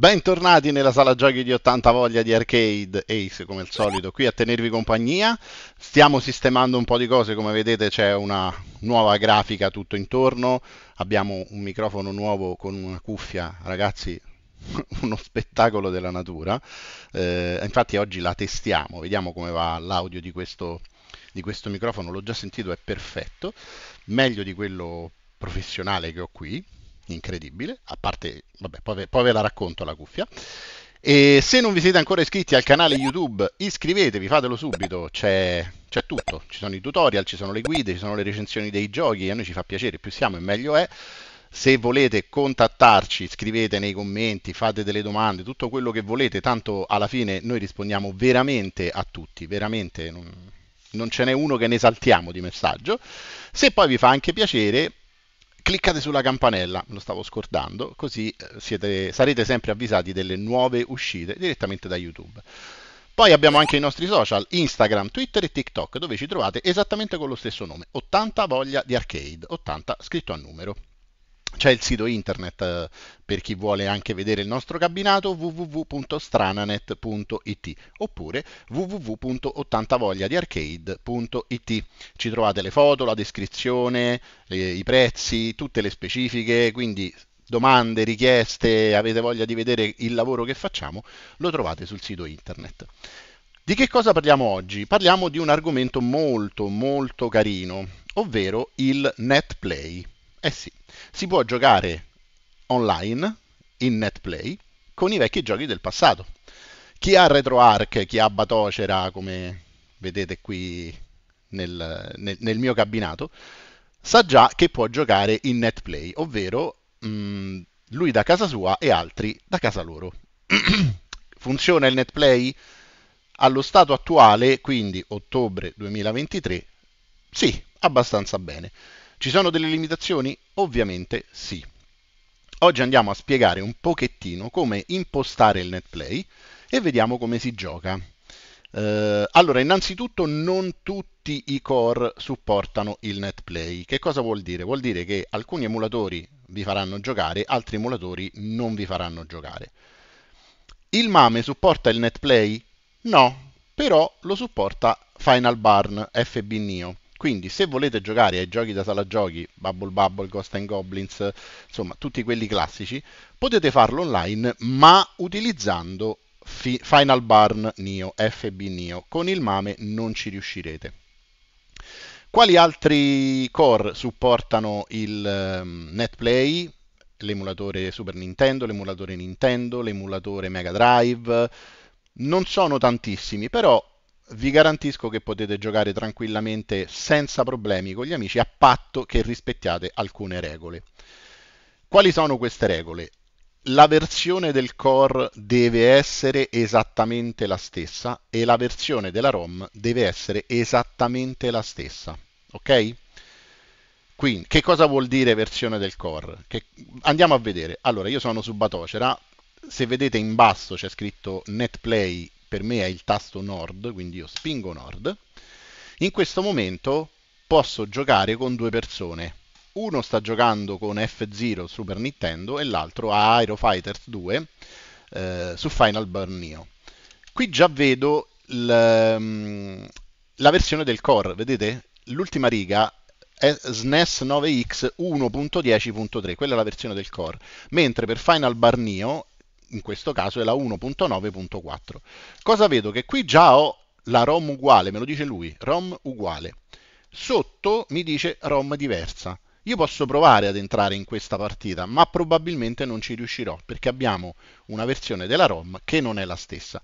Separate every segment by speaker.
Speaker 1: Bentornati nella sala giochi di 80 voglia di Arcade Ace come al solito qui a tenervi compagnia. Stiamo sistemando un po' di cose, come vedete c'è una nuova grafica tutto intorno, abbiamo un microfono nuovo con una cuffia, ragazzi uno spettacolo della natura. Eh, infatti oggi la testiamo, vediamo come va l'audio di questo, di questo microfono, l'ho già sentito, è perfetto, meglio di quello professionale che ho qui, incredibile, a parte, vabbè, poi, poi ve la racconto la cuffia. E se non vi siete ancora iscritti al canale YouTube, iscrivetevi, fatelo subito, c'è, c'è, tutto, ci sono i tutorial, ci sono le guide, ci sono le recensioni dei giochi, a noi ci fa piacere, più siamo e meglio è. Se volete contattarci, scrivete nei commenti, fate delle domande, tutto quello che volete, tanto alla fine noi rispondiamo veramente a tutti, veramente non, non ce n'è uno che ne saltiamo di messaggio. Se poi vi fa anche piacere, cliccate sulla campanella, me lo stavo scordando, così eh, siete, sarete sempre avvisati delle nuove uscite direttamente da YouTube. Poi abbiamo anche i nostri social, Instagram, Twitter e TikTok, dove ci trovate esattamente con lo stesso nome, 80 voglia di arcade, 80 scritto a numero. C'è il sito internet eh, per chi vuole anche vedere il nostro cabinato www.strananet.it oppure www.ottantavogliadiarcade.it Ci trovate le foto, la descrizione, i prezzi, tutte le specifiche, quindi domande, richieste, avete voglia di vedere il lavoro che facciamo, lo trovate sul sito internet. Di che cosa parliamo oggi? Parliamo di un argomento molto molto carino, ovvero il netplay. play. Eh sì, si può giocare online, in netplay, con i vecchi giochi del passato. Chi ha RetroArch, chi ha Batocera, come vedete qui nel, nel, nel mio cabinato, sa già che può giocare in netplay, ovvero mh, mm, lui da casa sua e altri da casa loro. Funziona il netplay? Allo stato attuale, quindi ottobre 2023, sì, abbastanza bene ci sono delle limitazioni? Ovviamente sì. Oggi andiamo a spiegare un pochettino come impostare il netplay e vediamo come si gioca. Eh, allora, innanzitutto non tutti i core supportano il netplay. Che cosa vuol dire? Vuol dire che alcuni emulatori vi faranno giocare, altri emulatori non vi faranno giocare. Il MAME supporta il netplay? No, però lo supporta Final Barn FB Neo. Quindi se volete giocare ai giochi da sala giochi, Bubble Bubble, Ghost and Goblins, insomma tutti quelli classici, potete farlo online ma utilizzando Final Barn Neo, FB Neo. Con il MAME non ci riuscirete. Quali altri core supportano il ehm, NetPlay? L'emulatore Super Nintendo, l'emulatore Nintendo, l'emulatore Mega Drive. Non sono tantissimi, però vi garantisco che potete giocare tranquillamente senza problemi con gli amici a patto che rispettiate alcune regole. Quali sono queste regole? La versione del core deve essere esattamente la stessa e la versione della ROM deve essere esattamente la stessa. Ok? Quindi, che cosa vuol dire versione del core? Che... Andiamo a vedere. Allora, io sono su Batocera. Se vedete in basso c'è scritto NetPlay per me è il tasto nord, quindi io spingo nord, in questo momento posso giocare con due persone. Uno sta giocando con F0 Super Nintendo e l'altro a Aero Fighters 2 eh, su Final Burn Neo. Qui già vedo mm, la versione del core, vedete? L'ultima riga è SNES 9X 1.10.3, quella è la versione del core, mentre per Final Burn Neo in questo caso è la 1.9.4. Cosa vedo? Che qui già ho la ROM uguale, me lo dice lui, ROM uguale. Sotto mi dice ROM diversa. Io posso provare ad entrare in questa partita, ma probabilmente non ci riuscirò, perché abbiamo una versione della ROM che non è la stessa.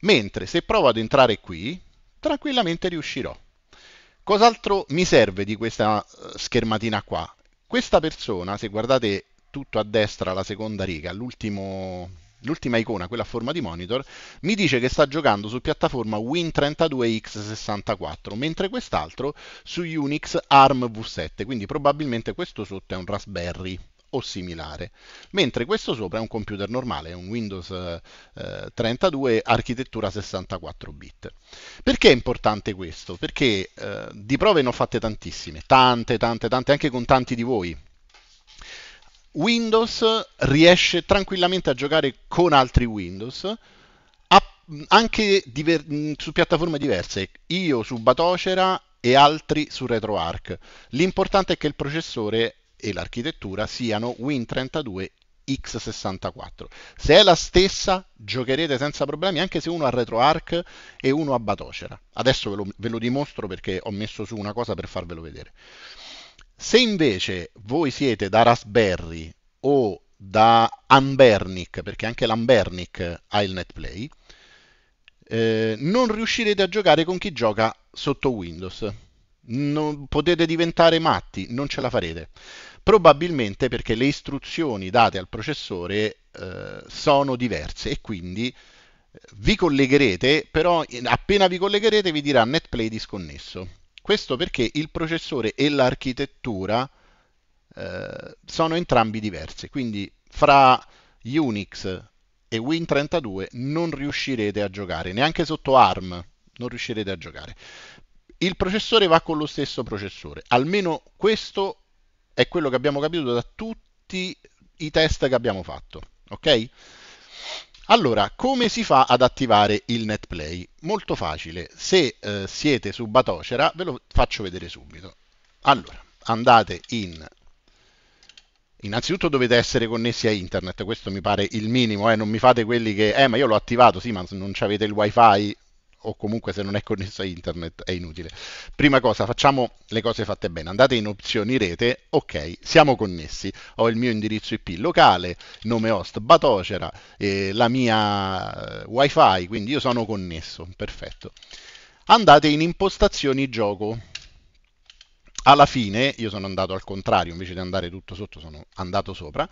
Speaker 1: Mentre se provo ad entrare qui, tranquillamente riuscirò. Cos'altro mi serve di questa eh, schermatina qua? Questa persona, se guardate tutto a destra, la seconda riga, l'ultimo l'ultima icona, quella a forma di monitor, mi dice che sta giocando su piattaforma Win32X64, mentre quest'altro su Unix ARM V7, quindi probabilmente questo sotto è un Raspberry o similare, mentre questo sopra è un computer normale, è un Windows eh, 32 architettura 64 bit. Perché è importante questo? Perché eh, di prove ne ho fatte tantissime, tante, tante, tante, anche con tanti di voi, Windows riesce tranquillamente a giocare con altri Windows, anche diver- mm, su piattaforme diverse, io su Batocera e altri su RetroArch. L'importante è che il processore e l'architettura siano Win32 X64. Se è la stessa, giocherete senza problemi anche se uno ha RetroArch e uno ha Batocera. Adesso ve lo, ve lo dimostro perché ho messo su una cosa per farvelo vedere. Se invece voi siete da Raspberry o da Ambernic, perché anche l'Ambernic ha il NetPlay, eh, non riuscirete a giocare con chi gioca sotto Windows. Non, potete diventare matti, non ce la farete. Probabilmente perché le istruzioni date al processore eh, sono diverse e quindi eh, vi collegherete, però appena vi collegherete vi dirà NetPlay disconnesso questo perché il processore e l'architettura eh, sono entrambi diversi, quindi fra Unix e Win32 non riuscirete a giocare, neanche sotto ARM non riuscirete a giocare. Il processore va con lo stesso processore, almeno questo è quello che abbiamo capito da tutti i test che abbiamo fatto, ok? Allora, come si fa ad attivare il NetPlay? Molto facile, se eh, siete su Batocera ve lo faccio vedere subito. Allora, andate in... Innanzitutto dovete essere connessi a internet, questo mi pare il minimo, eh? non mi fate quelli che... Eh, ma io l'ho attivato, sì, ma non avete il wifi, o comunque se non è connesso a internet è inutile. Prima cosa, facciamo le cose fatte bene. Andate in opzioni rete, ok, siamo connessi. Ho il mio indirizzo IP locale, nome host Batocera, eh, la mia eh, wifi, quindi io sono connesso, perfetto. Andate in impostazioni gioco, alla fine io sono andato al contrario, invece di andare tutto sotto sono andato sopra,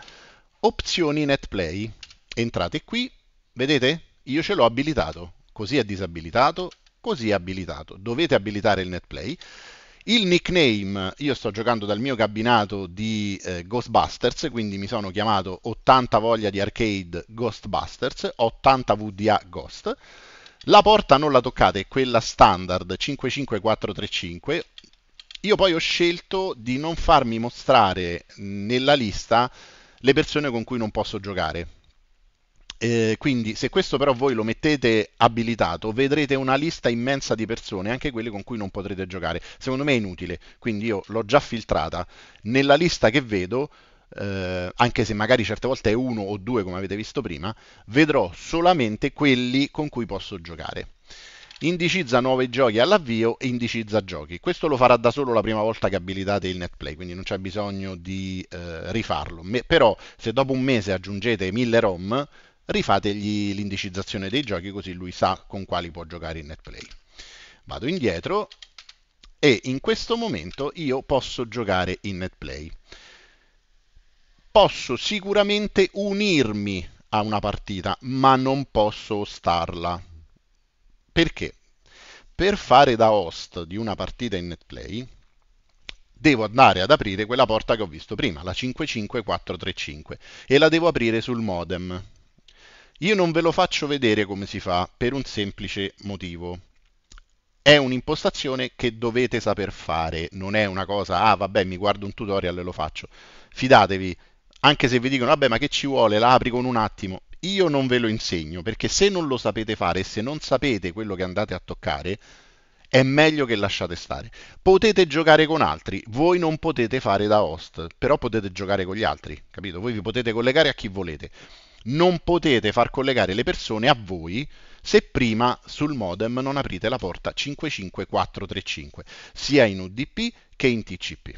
Speaker 1: opzioni netplay, entrate qui, vedete? Io ce l'ho abilitato, così è disabilitato, così è abilitato. Dovete abilitare il NetPlay. Il nickname, io sto giocando dal mio cabinato di eh, Ghostbusters, quindi mi sono chiamato 80 voglia di arcade Ghostbusters, 80 VDA Ghost. La porta non la toccate, è quella standard 55435. Io poi ho scelto di non farmi mostrare nella lista le persone con cui non posso giocare eh, quindi se questo però voi lo mettete abilitato vedrete una lista immensa di persone, anche quelle con cui non potrete giocare. Secondo me è inutile, quindi io l'ho già filtrata. Nella lista che vedo, eh, anche se magari certe volte è uno o due come avete visto prima, vedrò solamente quelli con cui posso giocare. Indicizza nuovi giochi all'avvio e indicizza giochi. Questo lo farà da solo la prima volta che abilitate il NetPlay, quindi non c'è bisogno di eh, rifarlo. Me, però se dopo un mese aggiungete 1000 ROM, rifategli l'indicizzazione dei giochi così lui sa con quali può giocare in NetPlay. Vado indietro e in questo momento io posso giocare in NetPlay. Posso sicuramente unirmi a una partita, ma non posso ostarla. Perché? Per fare da host di una partita in NetPlay, devo andare ad aprire quella porta che ho visto prima, la 55435, e la devo aprire sul modem. Io non ve lo faccio vedere come si fa per un semplice motivo. È un'impostazione che dovete saper fare, non è una cosa, ah vabbè mi guardo un tutorial e lo faccio. Fidatevi, anche se vi dicono vabbè ma che ci vuole, la apri con un attimo, io non ve lo insegno perché se non lo sapete fare, se non sapete quello che andate a toccare, è meglio che lasciate stare. Potete giocare con altri, voi non potete fare da host, però potete giocare con gli altri, capito? Voi vi potete collegare a chi volete non potete far collegare le persone a voi se prima sul modem non aprite la porta 55435, sia in UDP che in TCP.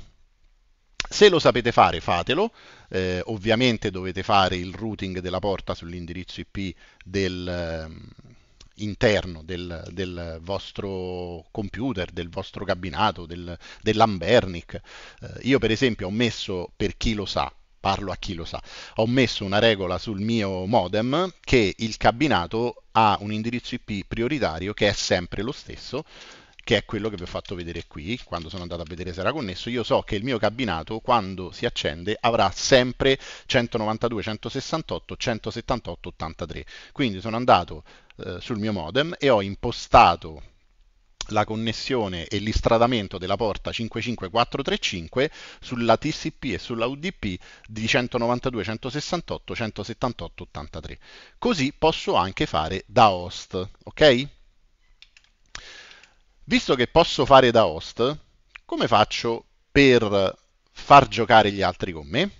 Speaker 1: Se lo sapete fare, fatelo. Eh, ovviamente dovete fare il routing della porta sull'indirizzo IP del, um, interno del, del, vostro computer, del vostro cabinato, del, dell'Ambernic. Eh, io per esempio ho messo, per chi lo sa, parlo a chi lo sa, ho messo una regola sul mio modem che il cabinato ha un indirizzo IP prioritario che è sempre lo stesso, che è quello che vi ho fatto vedere qui, quando sono andato a vedere se era connesso, io so che il mio cabinato quando si accende avrà sempre 192, 168, 178, 83. Quindi sono andato eh, sul mio modem e ho impostato la connessione e l'istradamento della porta 55435 sulla TCP e sulla UDP di 192, 168, 178, 83. Così posso anche fare da host, ok? Visto che posso fare da host, come faccio per far giocare gli altri con me?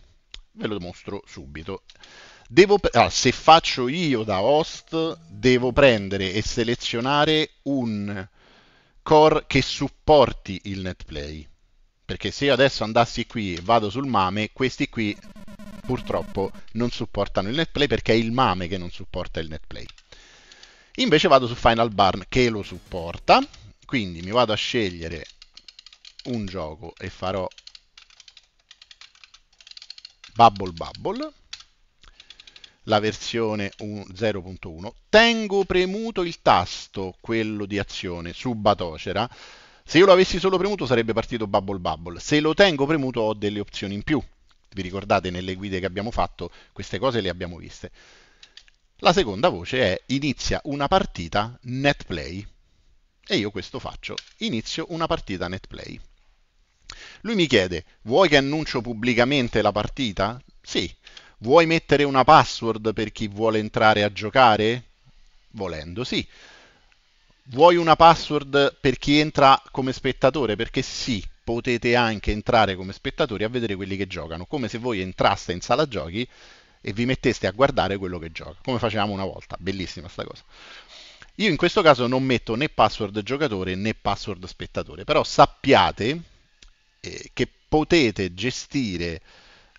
Speaker 1: Ve lo mostro subito. Devo, ah, se faccio io da host, devo prendere e selezionare un core che supporti il netplay. Perché se io adesso andassi qui e vado sul MAME, questi qui purtroppo non supportano il netplay perché è il MAME che non supporta il netplay. Invece vado su Final Barn che lo supporta, quindi mi vado a scegliere un gioco e farò Bubble Bubble la versione 0.1, tengo premuto il tasto, quello di azione, su Batocera, se io lo avessi solo premuto sarebbe partito Bubble Bubble, se lo tengo premuto ho delle opzioni in più. Vi ricordate nelle guide che abbiamo fatto, queste cose le abbiamo viste. La seconda voce è inizia una partita NetPlay. E io questo faccio, inizio una partita NetPlay. Lui mi chiede, vuoi che annuncio pubblicamente la partita? Sì. Vuoi mettere una password per chi vuole entrare a giocare? Volendo, sì. Vuoi una password per chi entra come spettatore? Perché sì, potete anche entrare come spettatori a vedere quelli che giocano, come se voi entraste in sala giochi e vi metteste a guardare quello che gioca, come facevamo una volta. Bellissima sta cosa. Io in questo caso non metto né password giocatore né password spettatore, però sappiate eh, che potete gestire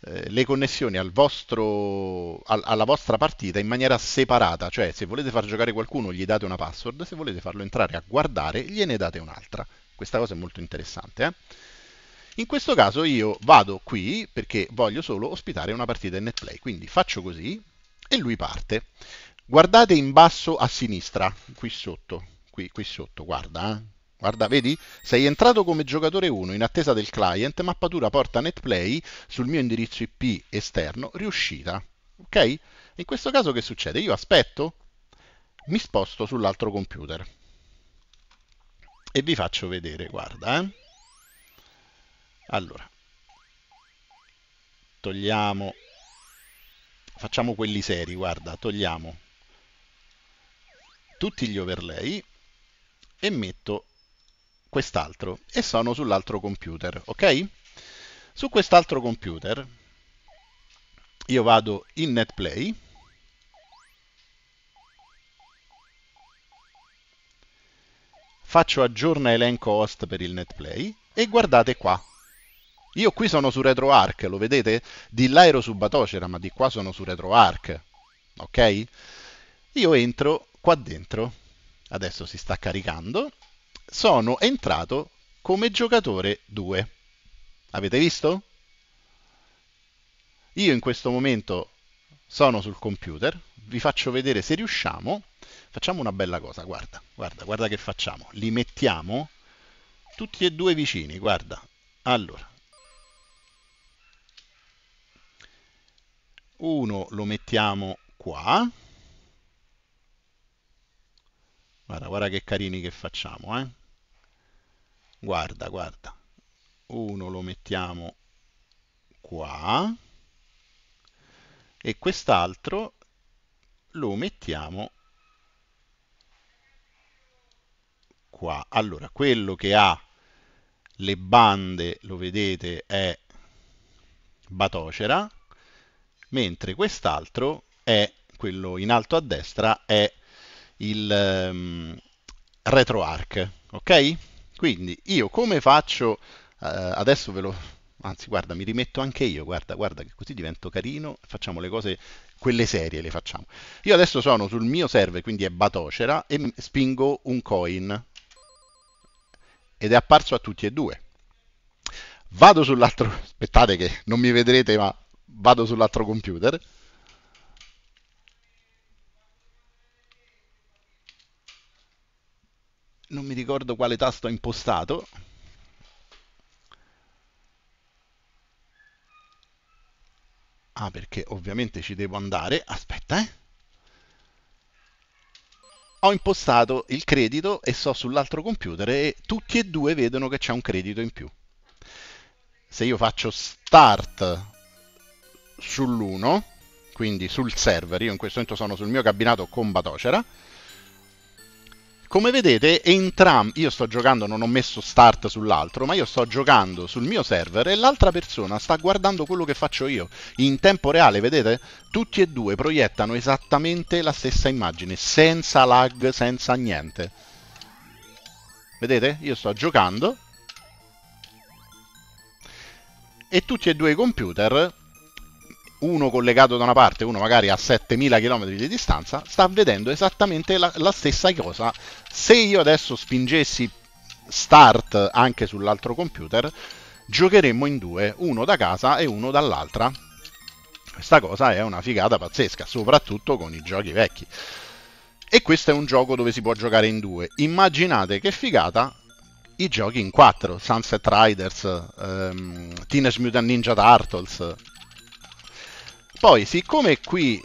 Speaker 1: eh, le connessioni al vostro, al, alla vostra partita in maniera separata, cioè se volete far giocare qualcuno gli date una password, se volete farlo entrare a guardare gliene date un'altra. Questa cosa è molto interessante. Eh? In questo caso io vado qui perché voglio solo ospitare una partita in netplay, quindi faccio così e lui parte. Guardate in basso a sinistra, qui sotto, qui, qui sotto, guarda, eh? Guarda, vedi? Sei entrato come giocatore 1 in attesa del client, mappatura porta netplay sul mio indirizzo IP esterno riuscita. Ok? In questo caso che succede? Io aspetto, mi sposto sull'altro computer e vi faccio vedere, guarda. Eh? Allora, togliamo, facciamo quelli seri, guarda, togliamo tutti gli overlay e metto quest'altro e sono sull'altro computer, ok? Su quest'altro computer io vado in NetPlay faccio aggiorna elenco host per il NetPlay e guardate qua. Io qui sono su RetroArch, lo vedete? Di là ero su Batocera, ma di qua sono su RetroArch, ok? Io entro qua dentro, adesso si sta caricando sono entrato come giocatore 2. Avete visto? Io in questo momento sono sul computer, vi faccio vedere se riusciamo. Facciamo una bella cosa, guarda, guarda, guarda che facciamo. Li mettiamo tutti e due vicini, guarda. Allora, uno lo mettiamo qua Guarda, guarda che carini che facciamo, eh? Guarda, guarda. Uno lo mettiamo qua e quest'altro lo mettiamo qua. Allora, quello che ha le bande, lo vedete, è batocera, mentre quest'altro è quello in alto a destra è batocera il um, ehm, RetroArch, ok? Quindi io come faccio, eh, adesso ve lo, anzi guarda mi rimetto anche io, guarda, guarda che così divento carino, facciamo le cose, quelle serie le facciamo. Io adesso sono sul mio server, quindi è Batocera, e spingo un coin, ed è apparso a tutti e due. Vado sull'altro, aspettate che non mi vedrete ma vado sull'altro computer, non mi ricordo quale tasto ho impostato ah perché ovviamente ci devo andare aspetta eh ho impostato il credito e so sull'altro computer e tutti e due vedono che c'è un credito in più. Se io faccio start sull'1, quindi sul server, io in questo momento sono sul mio cabinato con Batocera, come vedete, entrambi, io sto giocando, non ho messo start sull'altro, ma io sto giocando sul mio server e l'altra persona sta guardando quello che faccio io in tempo reale, vedete? Tutti e due proiettano esattamente la stessa immagine, senza lag, senza niente. Vedete? Io sto giocando e tutti e due i computer uno collegato da una parte, uno magari a 7000 km di distanza, sta vedendo esattamente la, la stessa cosa. Se io adesso spingessi start anche sull'altro computer, giocheremmo in due, uno da casa e uno dall'altra. Questa cosa è una figata pazzesca, soprattutto con i giochi vecchi. E questo è un gioco dove si può giocare in due. Immaginate che figata i giochi in quattro, Sunset Riders, um, Teenage Mutant Ninja Turtles, poi, siccome qui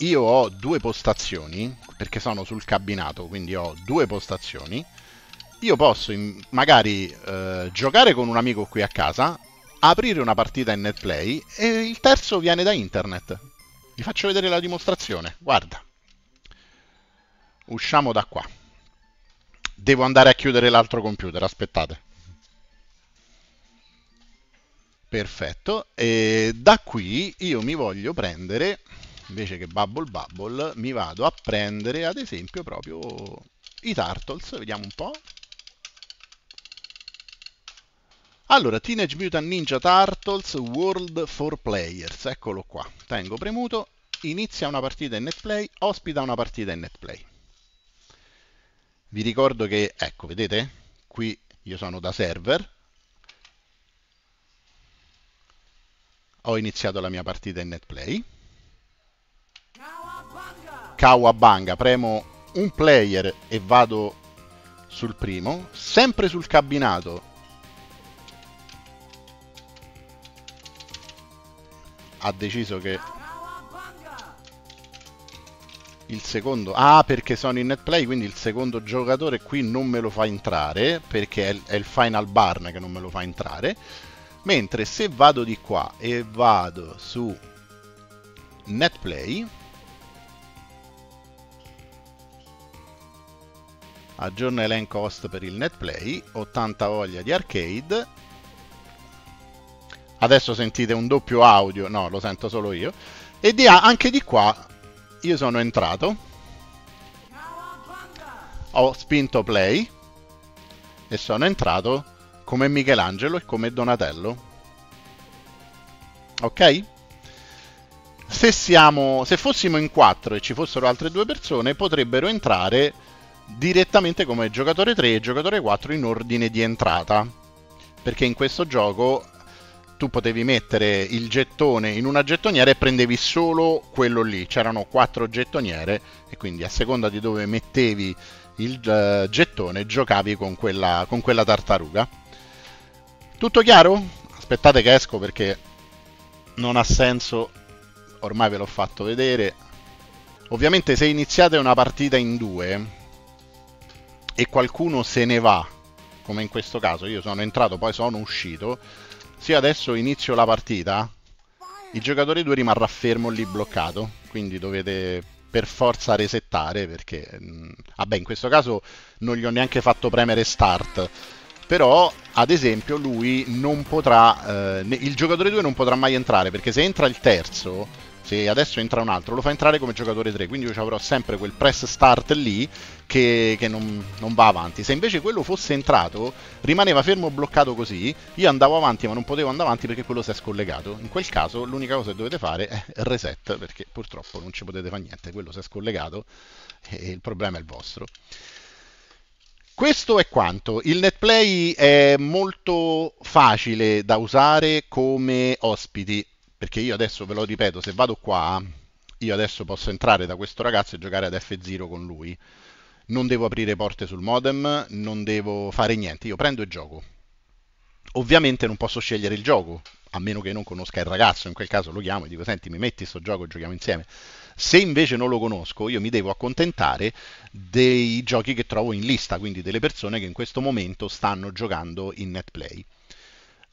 Speaker 1: io ho due postazioni, perché sono sul cabinato, quindi ho due postazioni, io posso in, magari eh, giocare con un amico qui a casa, aprire una partita in netplay e il terzo viene da internet. Vi faccio vedere la dimostrazione, guarda. Usciamo da qua. Devo andare a chiudere l'altro computer, aspettate. Perfetto, e da qui io mi voglio prendere, invece che Bubble Bubble, mi vado a prendere ad esempio proprio i Turtles, vediamo un po'. Allora, Teenage Mutant Ninja Turtles World for Players, eccolo qua, tengo premuto, inizia una partita in netplay, ospita una partita in netplay. Vi ricordo che, ecco, vedete, qui io sono da server, ho iniziato la mia partita in netplay. Kawabanga, premo un player e vado sul primo, sempre sul cabinato. Ha deciso che il secondo... Ah, perché sono in netplay, quindi il secondo giocatore qui non me lo fa entrare, perché è il final barn che non me lo fa entrare mentre se vado di qua e vado su netplay aggiorna elenco host per il netplay ho tanta voglia di arcade adesso sentite un doppio audio no lo sento solo io e di, anche di qua io sono entrato ho spinto play e sono entrato come Michelangelo e come Donatello. Ok? Se, siamo, se fossimo in quattro e ci fossero altre due persone, potrebbero entrare direttamente come giocatore 3 e giocatore 4 in ordine di entrata. Perché in questo gioco tu potevi mettere il gettone in una gettoniera e prendevi solo quello lì. C'erano quattro gettoniere e quindi a seconda di dove mettevi il uh, gettone giocavi con quella, con quella tartaruga. Tutto chiaro? Aspettate che esco perché non ha senso, ormai ve l'ho fatto vedere. Ovviamente se iniziate una partita in due e qualcuno se ne va, come in questo caso, io sono entrato poi sono uscito, se io adesso inizio la partita, il giocatore 2 rimarrà fermo lì bloccato, quindi dovete per forza resettare perché... Mh, mm, vabbè, in questo caso non gli ho neanche fatto premere start, però ad esempio lui non potrà, eh, il giocatore 2 non potrà mai entrare, perché se entra il terzo, se adesso entra un altro, lo fa entrare come giocatore 3, quindi io avrò sempre quel press start lì che, che non, non, va avanti. Se invece quello fosse entrato, rimaneva fermo bloccato così, io andavo avanti ma non potevo andare avanti perché quello si è scollegato. In quel caso l'unica cosa che dovete fare è reset, perché purtroppo non ci potete fare niente, quello si è scollegato e il problema è il vostro. Questo è quanto. Il NetPlay è molto facile da usare come ospiti, perché io adesso ve lo ripeto, se vado qua, io adesso posso entrare da questo ragazzo e giocare ad F0 con lui. Non devo aprire porte sul modem, non devo fare niente, io prendo e gioco. Ovviamente non posso scegliere il gioco, a meno che non conosca il ragazzo, in quel caso lo chiamo e dico senti mi metti sto gioco e giochiamo insieme. Se invece non lo conosco, io mi devo accontentare dei giochi che trovo in lista, quindi delle persone che in questo momento stanno giocando in NetPlay.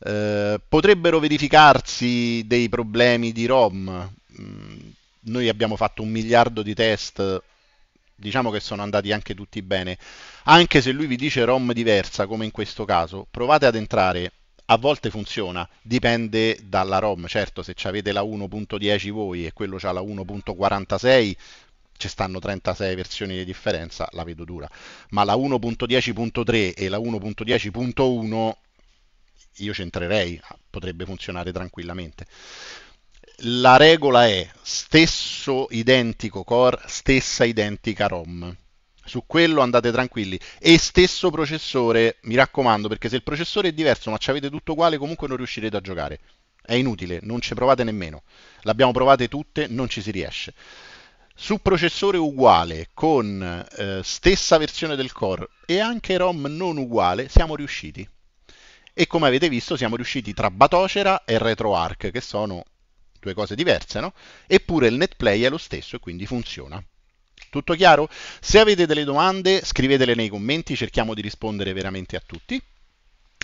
Speaker 1: Eh, potrebbero verificarsi dei problemi di ROM. Mm, noi abbiamo fatto un miliardo di test diciamo che sono andati anche tutti bene. Anche se lui vi dice ROM diversa, come in questo caso, provate ad entrare a volte funziona, dipende dalla ROM, certo se avete la 1.10 voi e quello ha la 1.46 ci stanno 36 versioni di differenza, la vedo dura, ma la 1.10.3 e la 1.10.1 io c'entrerei, potrebbe funzionare tranquillamente. La regola è stesso identico core, stessa identica ROM su quello andate tranquilli. E stesso processore, mi raccomando, perché se il processore è diverso ma ci avete tutto uguale, comunque non riuscirete a giocare. È inutile, non ci provate nemmeno. L'abbiamo provate tutte, non ci si riesce. Su processore uguale, con eh, stessa versione del core e anche ROM non uguale, siamo riusciti. E come avete visto, siamo riusciti tra Batocera e RetroArch, che sono due cose diverse, no? Eppure il netplay è lo stesso e quindi funziona. Tutto chiaro? Se avete delle domande scrivetele nei commenti, cerchiamo di rispondere veramente a tutti.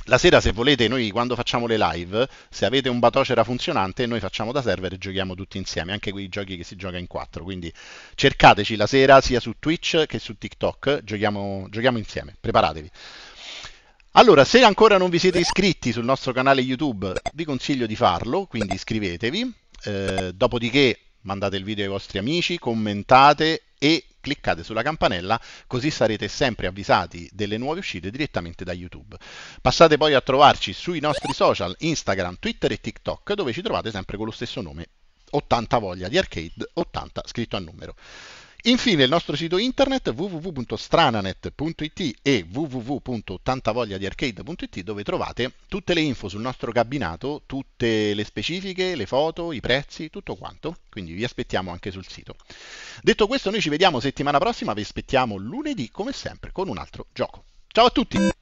Speaker 1: La sera, se volete, noi quando facciamo le live, se avete un batocera funzionante, noi facciamo da server e giochiamo tutti insieme, anche quei giochi che si gioca in quattro. Quindi cercateci la sera sia su Twitch che su TikTok, giochiamo, giochiamo insieme, preparatevi. Allora, se ancora non vi siete iscritti sul nostro canale YouTube, vi consiglio di farlo, quindi iscrivetevi. Eh, dopodiché mandate il video ai vostri amici, commentate e cliccate sulla campanella così sarete sempre avvisati delle nuove uscite direttamente da YouTube. Passate poi a trovarci sui nostri social Instagram, Twitter e TikTok dove ci trovate sempre con lo stesso nome 80 voglia di arcade 80 scritto a numero. Infine il nostro sito internet www.strananet.it e www80 dove trovate tutte le info sul nostro cabinato, tutte le specifiche, le foto, i prezzi, tutto quanto. Quindi vi aspettiamo anche sul sito. Detto questo noi ci vediamo settimana prossima, vi aspettiamo lunedì come sempre con un altro gioco. Ciao a tutti!